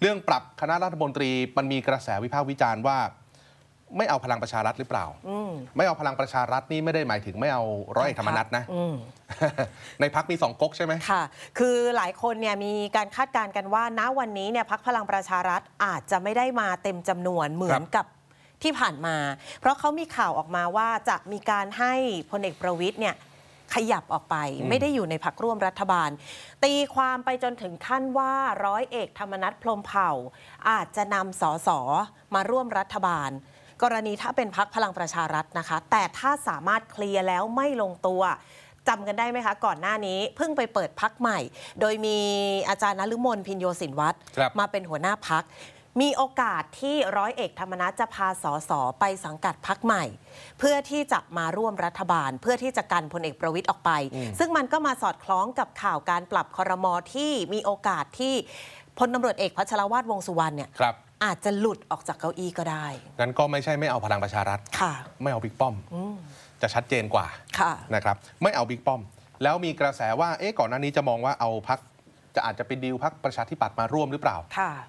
เรื่องปรับคณะรัฐมนตรีมันมีกระแสวิพากษ์วิจารณ์ว่า ไม่เอาพลังประชารัฐหรือเปล่า ไม่เอาพลังประชารัฐนี่ไม่ได้หมายถึงไม่เอาร้อยธรรมนัฐนะในพักมีสองก๊กใช่ไหมค่ะคือหลายคนเนี่ยมีการคาดการณ์กันว่าณวันนี้เนี่ยพักพลังประชารัฐอาจจะไม่ได้มาเต็มจำนวนเหมือนกับที่ผ่านมา เพราะเขามีข่าวออกมาว่าจะมีการให้พลเอกประวิทย์เนี่ยขยับออกไปไม่ได้อยู่ในพักร่วมรัฐบาล ตีความไปจนถึงขั้นว่าร้อยเอกธรรมนัฐพรมเผ่า อาจจะนำสสมาร่วมรัฐบาล กรณีถ้าเป็นพักพลังประชารัฐนะคะ แต่ถ้าสามารถเคลียร์แล้วไม่ลงตัวจำกันได้ไหมคะ ก่อนหน้านี้เพิ่งไปเปิดพักใหม่ โดยมีอาจารย์นฤมลพินโยสินวัตรมาเป็นหัวหน้าพักมีโอกาสที่ร้อยเอกธรรมนัฐจะพาสอสไปสังกัดพักใหม่ เพื่อที่จะมาร่วมรัฐบาลเพื่อที่จะกันพลเอกประวิตยออกไป ซึ่งมันก็มาสอดคล้องกับข่าวการปรับคอรมอที่มีโอกาสที่พลตำรวจเอกพัชรวาทวงสุวรรณเนี่ยอาจจะหลุดออกจากเก้าอี้ก็ได้งั้นก็ไม่ใช่ไม่เอาพลังประชารัฐค่ะ ไม่เอาบิ๊กป้อมจะชัดเจนกว่าะนะครับไม่เอาบิ๊กป้อม แล้วมีกระแสว่าเอ๊ะก่อนหน้านี้จะมองว่าเอาพักจะอาจจะไปดีลพักประชาธิปัตย์มาร่วมหรือเปล่า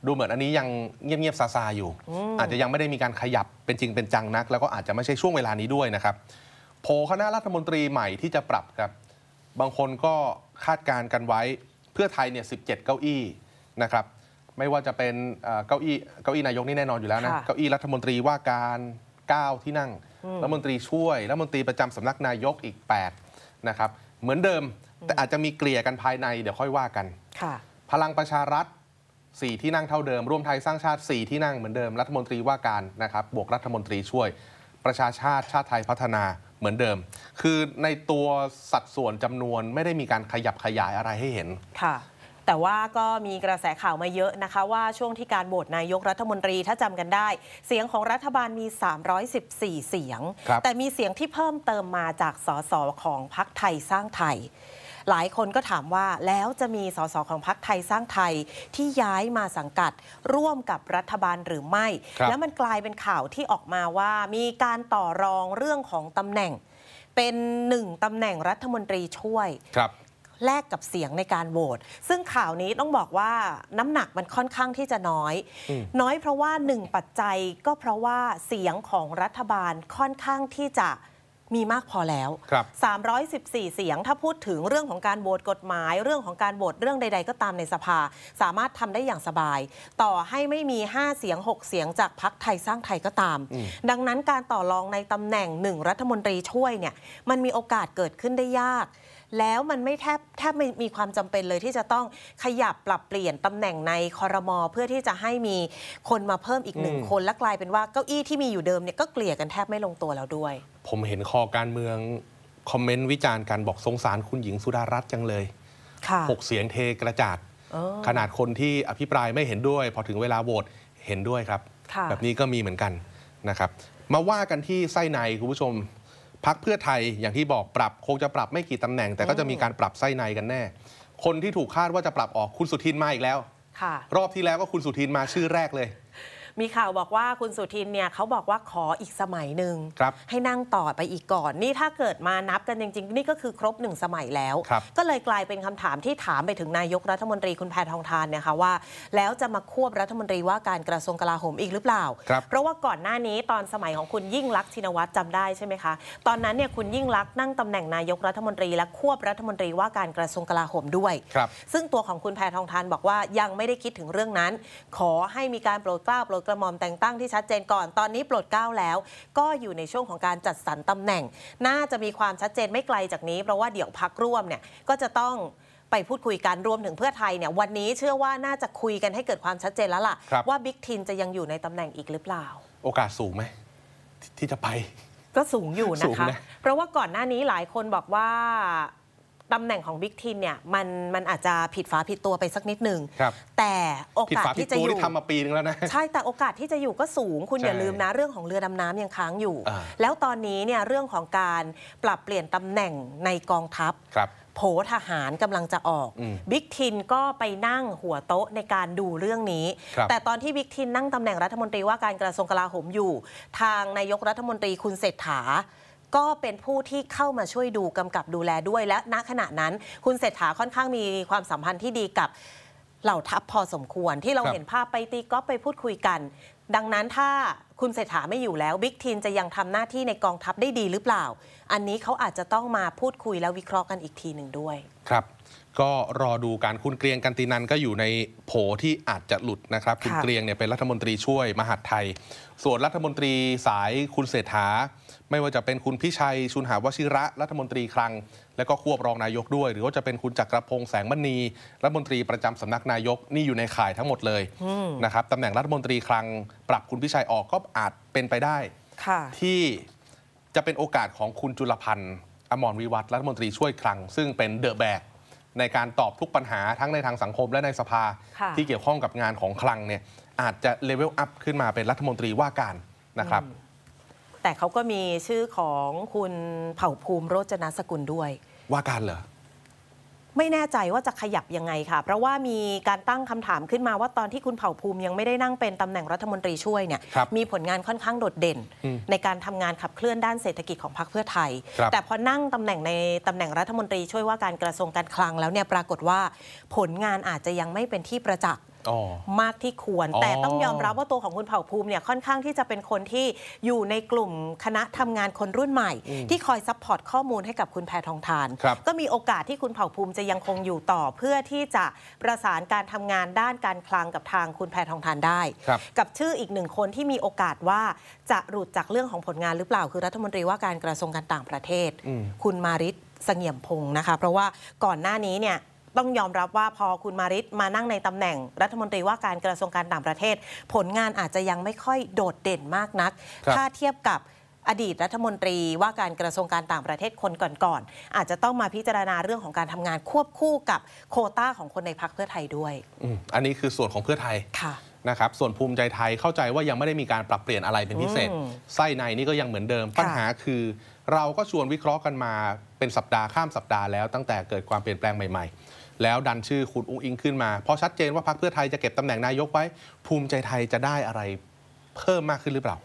ดูเหมือนอันนี้ยังเงียบๆซาซาอยู่ อาจจะยังไม่ได้มีการขยับเป็นจริงเป็นจังนัก แล้วก็อาจจะไม่ใช่ช่วงเวลานี้ด้วยนะครับ โผคณะรัฐมนตรีใหม่ที่จะปรับครับบางคนก็คาดการกันไว้เพื่อไทยเนี่ยสิเก้าอี้นะครับ ไม่ว่าจะเป็นเก้าอี้เก้าอี้นายกนี่แน่นอนอยู่แล้วนะเก้าอี้รัฐมนตรีว่าการ9ที่นั่ง รัฐมนตรีช่วย รัฐมนตรีประจำสำนักนายกอีก8นะครับเหมือนเดิมแต่อาจจะมีเกลี่ยกันภายในเดี๋ยวค่อยว่ากันพลังประชารัฐ 4 ที่นั่งเท่าเดิม ร่วมไทยสร้างชาติ 4 ที่นั่งเหมือนเดิม รัฐมนตรีว่าการนะครับบวกรัฐมนตรีช่วยประชาชาติชาติไทยพัฒนาเหมือนเดิม คือในตัวสัดส่วนจำนวนไม่ได้มีการขยับขยายอะไรให้เห็น ค่ะ แต่ว่าก็มีกระแสข่าวมาเยอะนะคะว่าช่วงที่การโหวตนายกรัฐมนตรีถ้าจำกันได้ เสียงของรัฐบาลมี 314 เสียง แต่มีเสียงที่เพิ่มเติมมาจากสสของพรรคไทยสร้างไทยหลายคนก็ถามว่าแล้วจะมีสสของพักไทยสร้างไทยที่ย้ายมาสังกัด ร่วมกับรัฐบาลหรือไม่ แล้วมันกลายเป็นข่าวที่ออกมาว่า มีการต่อรองเรื่องของตำแหน่ง เป็นหนึ่งตำแหน่งรัฐมนตรีช่วยแลกกับเสียงในการโหวตซึ่งข่าวนี้ต้องบอกว่าน้ำหนักมันค่อนข้างที่จะน้อย น้อยเพราะว่าหนึ่งปัจจัยก็เพราะว่าเสียงของรัฐบาลค่อนข้างที่จะมีมากพอแล้ว 314 เสียงถ้าพูดถึงเรื่องของการโหวตกฎหมายเรื่องของการโหวตเรื่องใดๆก็ตามในสภาสามารถทำได้อย่างสบาย ต่อให้ไม่มี 5 เสียง 6 เสียงจากพักไทยสร้างไทยก็ตาม ดังนั้นการต่อรองในตำแหน่งหนึ่งรัฐมนตรีช่วยเนี่ยมันมีโอกาสเกิดขึ้นได้ยากแล้วมันไม่แทบแทบไม่มีความจำเป็นเลยที่จะต้องขยับปรับเปลี่ยนตำแหน่งในคอรมอเพื่อที่จะให้มีคนมาเพิ่มอีกหนึ่งคน และกลายเป็นว่าเก้าอี้ที่มีอยู่เดิมเนี่ยก็เกลี่ยกันแทบไม่ลงตัวแล้วด้วย ผมเห็นคอการเมือง คอมเมนต์วิจารณ์การบอกสงสารคุณหญิงสุดารัตน์จังเลยหกเสียงเทกระจาดขนาดคนที่อภิปรายไม่เห็นด้วย พอถึงเวลาโหวตเห็นด้วยครับ แบบนี้ก็มีเหมือนกันนะครับ มาว่ากันที่ไส้ในคุณผู้ชมพักเพื่อไทยอย่างที่บอกปรับ คงจะปรับไม่กี่ตำแหน่ง แต่ก็จะมีการปรับไส้ในกันแน่ คนที่ถูกคาดว่าจะปรับออกคุณสุทินมาอีกแล้วรอบที่แล้วก็คุณสุทินมาชื่อแรกเลยมีข่าวบอกว่าคุณสุทินเนี่ยเขาบอกว่าขออีกสมัยหนึ่งให้นั่งต่อไปอีกก่อน นี่ถ้าเกิดมานับกันจริง ๆ นี่ก็คือครบหนึ่งสมัยแล้ว ก็เลยกลายเป็นคำถามที่ถามไปถึงนายกรัฐมนตรี คุณแพทองทานเนี่ยคะว่า แล้วจะมาควบรัฐมนตรีว่าการกระทรวงกลาโหมอีกหรือเปล่า เพราะว่าก่อนหน้านี้ตอนสมัยของคุณยิ่งลักษณ์ชินวัตรจาได้ใช่ไหมคะตอนนั้นเนี่ยคุณยิ่งลักษณ์นั่งตำแหน่งนายกรัฐมนตรีและควบรัฐมนตรีว่าการกระทรวงกลาโหมด้วย ซึ่งตัวของคุณแพทองทานบอกว่ายังไม่ได้คิดถึงเรื่องนั้น ขอให้มีการโปรดกล้าโปรกระหม่อมแต่งตั้งที่ชัดเจนก่อน ตอนนี้ปลดเก้าแล้ว ก็อยู่ในช่วงของการจัดสรรตำแหน่ง น่าจะมีความชัดเจนไม่ไกลจากนี้ เพราะว่าเดี๋ยวพักร่วมเนี่ย ก็จะต้องไปพูดคุยกันรวมถึงเพื่อไทยเนี่ย วันนี้เชื่อว่าน่าจะคุยกันให้เกิดความชัดเจนแล้วล่ะว่าบิ๊กทินจะยังอยู่ในตำแหน่งอีกหรือเปล่า โอกาสสูงไหมที่จะไปก็สูงอยู่นะคะเพราะว่าก่อนหน้านี้หลายคนบอกว่าตำแหน่งของบิ๊กทินเนี่ยมันมันอาจจะผิดฝาผิดตัวไปสักนิดหนึ่งแต่โอกาสที่จะอยู่ทำมาปีนึงแล้วนะใช่แต่โอกาสที่จะอยู่ก็สูง คุณอย่าลืมนะเรื่องของเรือดำน้ำยังค้างอยู่ แล้วตอนนี้เนี่ยเรื่องของการปรับเปลี่ยนตำแหน่งในกองทัพโผทหารกำลังจะออกบิ๊กทินก็ไปนั่งหัวโต๊ะในการดูเรื่องนี้ แต่ตอนที่บิ๊กทินนั่งตำแหน่งรัฐมนตรีว่าการกระทรวงกลาโหมอยู่ ทางนายกรัฐมนตรีคุณเศรษฐาก็เป็นผู้ที่เข้ามาช่วยดูกำกับดูแลด้วยและณขณะนั้นคุณเศรษฐาค่อนข้างมีความสัมพันธ์ที่ดีกับเหล่าทัพพอสมควรที่เราเห็นภาพไปตีก็ฟไปพูดคุยกัน ดังนั้นถ้าคุณเศรษฐาไม่อยู่แล้วบิ๊กทีนจะยังทำหน้าที่ในกองทัพได้ดีหรือเปล่า อันนี้เขาอาจจะต้องมาพูดคุยแล้ววิเคราะห์กันอีกทีหนึ่งด้วยครับ ก็รอดูการคุณเกรียงกันตินันก็อยู่ในโผที่อาจจะหลุดนะครับ คุณเกรียงเนี่ยเป็นรัฐมนตรีช่วยมหาดไทย ส่วนรัฐมนตรีสายคุณเศรษฐาไม่ว่าจะเป็นคุณพิชัย ชุนหาวชิระ รัฐมนตรีคลัง และก็ควบรองนายกด้วย หรือว่าจะเป็นคุณจักรพงษ์แสงมณีรัฐมนตรีประจำสำนักนายกนี่อยู่ในข่ายทั้งหมดเลยนะครับตำแหน่งรัฐมนตรีคลัง ปรับคุณพิชัยออกก็อาจเป็นไปได้ที่จะเป็นโอกาสของคุณจุลพันธ์อมรวิวัฒรัฐมนตรีช่วยคลัง ซึ่งเป็นเดอะแบก ในการตอบทุกปัญหาทั้งในทางสังคมและในสภา ที่เกี่ยวข้องกับงานของคลังเนี่ยอาจจะเลเวลอัพขึ้นมาเป็นรัฐมนตรีว่าการนะครับ แต่เขาก็มีชื่อของคุณเผ่าภูมิโรจนสกุลด้วย ว่าการเหรอไม่แน่ใจว่าจะขยับยังไงค่ะ เพราะว่ามีการตั้งคำถามขึ้นมาว่าตอนที่คุณเผ่าภูมิยังไม่ได้นั่งเป็นตำแหน่งรัฐมนตรีช่วยเนี่ยมีผลงานค่อนข้างโดดเด่น ในการทำงานขับเคลื่อนด้านเศรษฐกิจของพรรคเพื่อไทย แต่พอนั่งตำแหน่ง ในตำแหน่งรัฐมนตรีช่วยว่าการกระทรวงการคลัง แล้วเนี่ยปรากฏว่า ผลงานอาจจะยังไม่เป็นที่ประจักษ์มากที่ควรแต่ต้องยอมรับว่าตัวของคุณเผ่าภูมิเนี่ยค่อนข้างที่จะเป็นคนที่อยู่ในกลุ่มคณะทำงานคนรุ่นใหม่ที่คอยซัพพอร์ตข้อมูลให้กับคุณแพทองทาน ก็มีโอกาสที่คุณเผ่าภูมิจะยังคงอยู่ต่อ เพื่อที่จะประสานการทำงานด้านการคลังกับทางคุณแพทองทานได้ กับชื่ออีกหนึ่งคนที่มีโอกาสว่าจะหลุดจากเรื่องของผลงานหรือเปล่าคือรัฐมนตรีว่าการกระทรวงการต่างประเทศ คุณมาริศเสงี่ยมพงศ์นะคะเพราะว่าก่อนหน้านี้เนี่ยต้องยอมรับว่าพอคุณมาริศมานั่งในตำแหน่ง รัฐมนตรีว่าการกระทรวงการต่างประเทศ ผลงานอาจจะยังไม่ค่อยโดดเด่นมากนัก ถ้าเทียบกับอดีตรัฐมนตรีว่าการกระทรวงการต่างประเทศคนก่อนๆอาจจะต้องมาพิจารณาเรื่องของการทำงานควบคู่กับโคต้าของคนในพักเพื่อไทยด้วยออันนี้คือส่วนของเพื่อไทยะนะครับส่วนภูมิใจไทยเข้าใจว่ายังไม่ได้มีการปรับเปลี่ยนอะไรเป็นพิเศษไส้ในนี่ก็ยังเหมือนเดิมปัญหาคือ เราก็ชวนวิเคราะห์กันมาเป็นสัปดาห์ข้ามสัปดาห์แล้วตั้งแต่เกิดความเปลี่ยนแปลงใหม่ๆแล้วดันชื่อคุณอุ้งอิงขึ้นมาเพราะชัดเจนว่าพรรคเพื่อไทยจะเก็บตำแหน่งนายกไว้ภูมิใจไทยจะได้อะไรเพิ่มมากขึ้นหรือเปล่า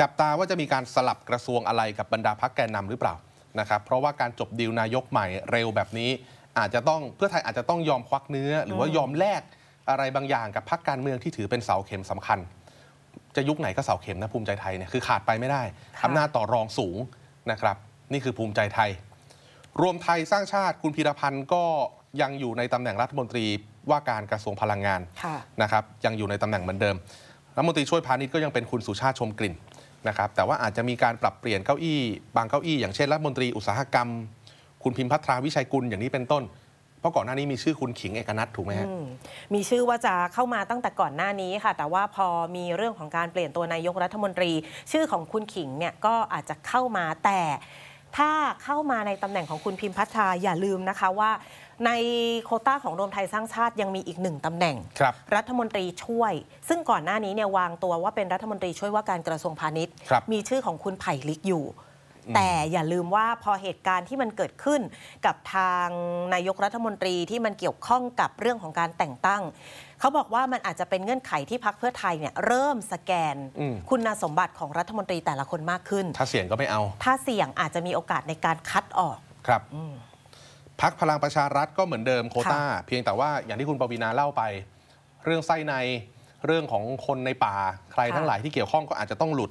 จับตาว่าจะมีการสลับกระทรวงอะไรกับบรรดาพรรคแกนนำหรือเปล่านะครับเพราะว่าการจบดีลนายกใหม่เร็วแบบนี้ อาจจะต้องเพื่อไทยอาจจะต้องยอมควักเนื้อหรือว่ายอมแลกอะไรบางอย่าง กับพรรคการเมืองที่ถือเป็นเสาเข็มสำคัญ จะยุคไหนก็เสาเข็มนะภูมิใจไทยเนี่ยคือขาดไปไม่ได้อำนาจต่อรองสูงนะครับ นี่คือภูมิใจไทย รวมไทยสร้างชาติคุณพีรพันธ์ก็ยังอยู่ในตำแหน่งรัฐมนตรีว่าการกระทรวงพลังงานนะครับยังอยู่ในตำแหน่งเหมือนเดิม รัฐมนตรีช่วยพาณิชย์ก็ยังเป็นคุณสุชาติชมกลิ่นนะครับ แต่ว่าอาจจะมีการปรับเปลี่ยนเก้าอี้บางเก้าอี้อย่างเช่น รัฐมนตรีอุตสาหกรรม คุณพิมพัทรา วิชัยกุลอย่างนี้เป็นต้น เพราะก่อนหน้านี้มีชื่อคุณขิงเอกนัทถูกไหมรัมีชื่อว่าจะเข้ามาตั้งแต่ก่อนหน้านี้ค่ะ แต่ว่าพอมีเรื่องของการเปลี่ยนตัวนายกรัฐมนตรี ชื่อของคุณขิงเนี่ยก็อาจจะเข้ามาแต่ถ้าเข้ามาในตำแหน่งของคุณพิมพัทราอย่าลืมนะคะว่าในโคต้าของรวมไทยสร้างชาติยังมีอีกหนึ่งตำแหน่งรรัฐมนตรีช่วย ซึ่งก่อนหน้านี้เนี่ยวางตัวว่าเป็นรัฐมนตรีช่วยว่าการกระทรวงพาณิชย์ มีชื่อของคุณไผ่ลิกอยู่ แต่อย่าลืมว่าพอเหตุการณ์ที่มันเกิดขึ้น กับทางนายกรัฐมนตรีที่มันเกี่ยวข้องกับเรื่องของการแต่งตั้งเขาบอกว่ามันอาจจะเป็นเงื่อนไขที่พักเพื่อไทยเนี่ยเริ่มสแกนคุณสมบัติของรัฐมนตรีแต่ละคนมากขึ้น ถ้าเสี่ยงก็ไม่เอา ถ้าเสี่ยงอาจจะมีโอกาสในการคัดออกครับพักพลังประชารัฐก็เหมือนเดิมโคต้า เพียงแต่ว่าอย่างที่คุณปวีนาเล่าไป เรื่องไส้ในเรื่องของคนในป่า ใครทั้งหลายที่เกี่ยวข้องก็อาจจะต้องหลุด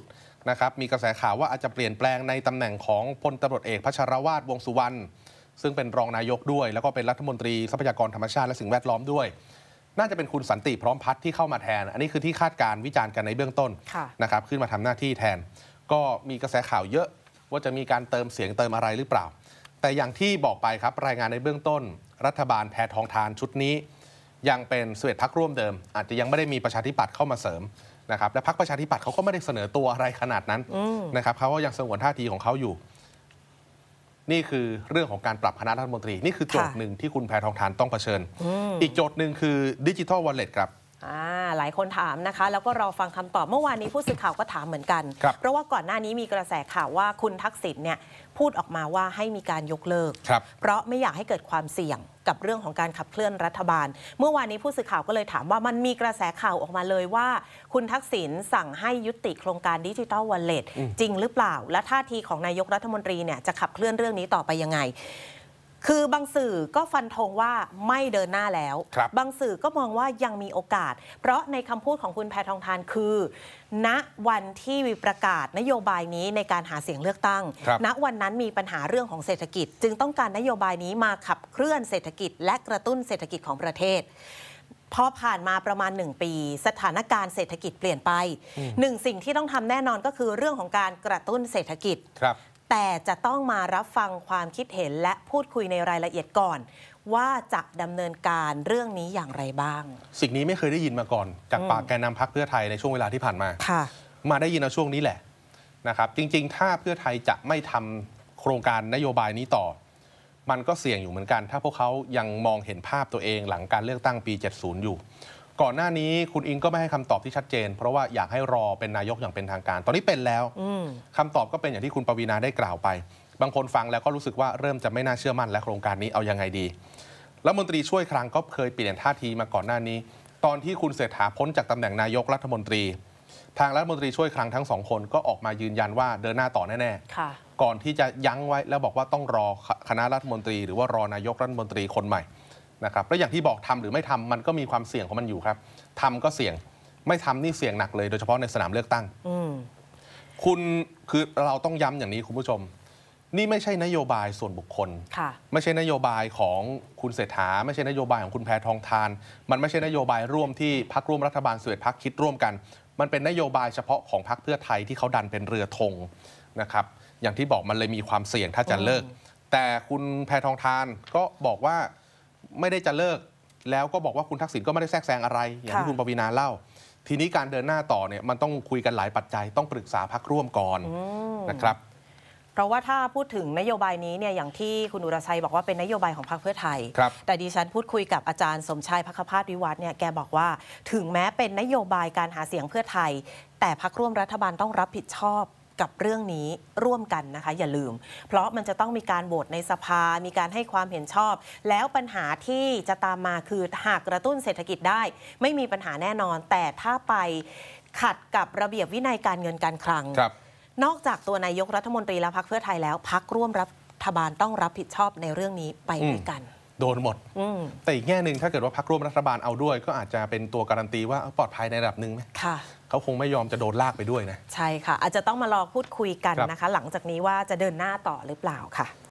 นะครับมีกระแสข่าวว่าอาจจะเปลี่ยนแปลงในตำแหน่งของพลตำรวจเอกพัชรวาทวงสุวรรณ ซึ่งเป็นรองนายกด้วย แล้วก็เป็นรัฐมนตรีทรัพยากรธรรมชาติและสิ่งแวดล้อมด้วย น่าจะเป็นคุณสันติพร้อมพัฒน์ที่เข้ามาแทน อันนี้คือที่คาดการวิจารณ์กันในเบื้องต้นนะครับขึ้นมาทำหน้าที่แทน ก็มีกระแสข่าวเยอะว่าจะมีการเติมเสียงเติมอะไรหรือเปล่าแต่อย่างที่บอกไปครับรายงานในเบื้องต้นรัฐบาลแพทองทานชุดนี้ ยังเป็นสวตพักร่วมเดิมอาจจะยังไม่ได้มีประชาธิปัตย์เข้ามาเสริมนะครับและพักประชาธิปัตย์เขาก็ไม่ได้เสนอตัวอะไรขนาดนั้นนะครับเขาก็ยังสงวนท่าทีของเขาอยู่ นี่คือเรื่องของการปรับคณะรัฐมนตรี นี่คือโจทย์หนึ่งที่คุณแพทองทานต้องเผชิญ อีกโจทย์หนึ่งคือดิจิทัลวอลเล็ตครับหลายคนถามนะคะ แล้วก็รอฟังคำตอบเมื่อวานนี้ผู้สื่อข่าวก็ถามเหมือนกันเพราะว่าก่อนหน้านี้มีกระแสข่าวว่าคุณทักษิณเนี่ยพูดออกมาว่าให้มีการยกเลิก เพราะไม่อยากให้เกิดความเสี่ยงกับเรื่องของการขับเคลื่อนรัฐบาล เมื่อวานนี้ผู้สื่อข่าวก็เลยถามว่ามันมีกระแสข่าวออกมาเลยว่า คุณทักษิณสั่งให้ยุติโครงการดิจิทัลวอลเล็ตจริงหรือเปล่าและท่าทีของนายกรัฐมนตรีเนี่ยจะขับเคลื่อนเรื่องนี้ต่อไปยังไงคือบางสื่อก็ฟันธงว่าไม่เดินหน้าแล้วบบางสื่อก็มองว่ายังมีโอกาส เพราะในคำพูดของคุณแพทองทานคือ ณวันที่วิประกาศ นโยบายนี้ในการหาเสียงเลือกตั้ง ณวันนั้นมีปัญหาเรื่องของเศรษฐกิจ จึงต้องการนโยบายนี้มาขับเคลื่อนเศรษฐกิจ และกระตุ้นเศรษฐกิจของประเทศพอผ่านมาประมาณ 1 ปี สถานการณ์เศรษฐกิจเปลี่ยนไปหนึ่งสิ่งที่ต้องทำแน่นอนก็คือเรื่องของการกระตุ้นเศรษฐกิจแต่จะต้องมารับฟังความคิดเห็นและพูดคุยในรายละเอียดก่อน ว่าจะดำเนินการเรื่องนี้อย่างไรบ้าง สิ่งนี้ไม่เคยได้ยินมาก่อน จากปากแกนนาพักเพื่อไทยในช่วงเวลาที่ผ่านมาค่ะมาได้ยินในช่วงนี้แหละนะครับจริงๆ ถ้าเพื่อไทยจะไม่ทำโครงการนโยบายนี้ต่อ มันก็เสี่ยงอยู่เหมือนกัน ถ้าพวกเขายังมองเห็นภาพตัวเองหลังการเลือกตั้งปี 70อยู่ก่อนหน้านี้คุณอิงก็ไม่ให้คำตอบที่ชัดเจน เพราะว่าอยากให้รอเป็นนายกอย่างเป็นทางการ ตอนนี้เป็นแล้วคำตอบก็เป็นอย่างที่คุณปวีนาได้กล่าวไป บางคนฟังแล้วก็รู้สึกว่าเริ่มจะไม่น่าเชื่อมั่นและโครงการนี้เอายังไงดีรัฐมนตรีช่วยครั้งก็เคยเปลี่ยนท่าทีมาก่อนหน้านี้ ตอนที่คุณเศรษฐาพ้นจากตำแหน่งนายกรัฐมนตรี ทางรัฐมนตรีช่วยครั้งทั้งสองคนก็ออกมายืนยันว่าเดินหน้าต่อแน่ๆก่อนที่จะยั้งไว้แล้วบอกว่าต้องรอคณะรัฐมนตรีหรือว่ารอนายกรัฐมนตรีคนใหม่นะครับ แล้วอย่างที่บอกทำหรือไม่ทำมันก็มีความเสี่ยงของมันอยู่ครับ ทำก็เสี่ยง ไม่ทำนี่เสี่ยงหนักเลยโดยเฉพาะในสนามเลือกตั้ง คุณคือเราต้องย้ำอย่างนี้คุณผู้ชม นี่ไม่ใช่นโยบายส่วนบุคคลคไม่ใช่นโยบายของคุณเศรษฐา ไม่ใช่นโยบายของคุณแพทองทาน มันไม่ใช่นโยบายร่วมที่พักร่วมรัฐบาลสเวดพักคิดร่วมกัน มันเป็นนโยบายเฉพาะของพักเพื่อไทยที่เขาดันเป็นเรือธงนะครับ อย่างที่บอกมันเลยมีความเสี่ยงถ้าจะเลิก แต่คุณแพทองทาน ก็บอกว่าไม่ได้จะเลิกแล้วก็บอกว่าคุณทักษิณก็ไม่ได้แทรกแซงอะไร อย่างที่คุณปวีนาเล่า ทีนี้การเดินหน้าต่อเนี่ยมันต้องคุยกันหลายปัจจัยต้องปรึกษาพักร่วมก่อนนะครับเพราะว่าถ้าพูดถึงนโยบายนี้เนี่ยอย่างที่คุณอุรชัยบอกว่าเป็นนโยบายของพรรคเพื่อไทย แต่ดิฉันพูดคุยกับอาจารย์สมชายพัคภาสวิวัฒน์เนี่ยแกบอกว่าถึงแม้เป็นนโยบายการหาเสียงเพื่อไทย แต่พรรคร่วมรัฐบาลต้องรับผิดชอบกับเรื่องนี้ร่วมกันนะคะ อย่าลืม เพราะมันจะต้องมีการโหวตในสภา มีการให้ความเห็นชอบ แล้วปัญหาที่จะตามมาคือ หากกระตุ้นเศรษฐกิจได้ ไม่มีปัญหาแน่นอน แต่ถ้าไปขัดกับระเบียบวินัยการเงินการคลังนอกจากตัวนายกรัฐมนตรีและพักเพื่อไทยแล้ว พักร่วมรัฐบาลต้องรับผิดชอบในเรื่องนี้ไปด้วยกันโดนหมดมแต่อีกแง่หนึ่งถ้าเกิดว่าพักร่วมรัฐบาลเอาด้วย ก็อาจจะเป็นตัวการันตีว่าปลอดภัยในระดับหนึ่งไหมค่ะเขาคงไม่ยอมจะโดนลากไปด้วยนะ ใช่ค่ะ อาจจะต้องมารอพูดคุยกันนะคะ หลังจากนี้ว่าจะเดินหน้าต่อหรือเปล่าค่ะ